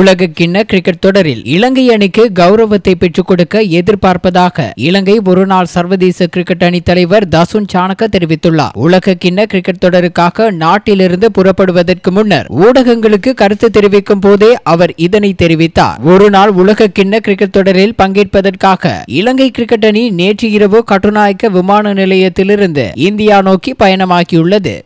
உலக கிண்ண கிரிக்கெட் தொடரில் இலங்கை அணிக்கு கௌரவத்தை பெற்றுக் கொடுக்க எதிர்பார்ப்பதாக இலங்கை ஒருநாள் சர்வதேச கிரிக்கெட் அணி தலைவர் தசுன் சாணக்க தெரிவித்துள்ளார் உலக கிண்ண கிரிக்கெட் தொடருக்காக நாட்டிலிருந்து புறப்படுவதற்கு முன்னர் ஊடகங்களுக்கு கருத்து தெரிவிக்கும் போதே அவர் இதனை தெரிவித்தார் ஒருநாள் உலக கிண்ண கிரிக்கெட் தொடரில் பங்கேற்பதற்காக இலங்கை கிரிக்கெட் அணி நேற்று இரவு கட்டுநாயக்க விமான நிலையத்திலிருந்து இந்தியா நோக்கி பயணமாக்கியுள்ளது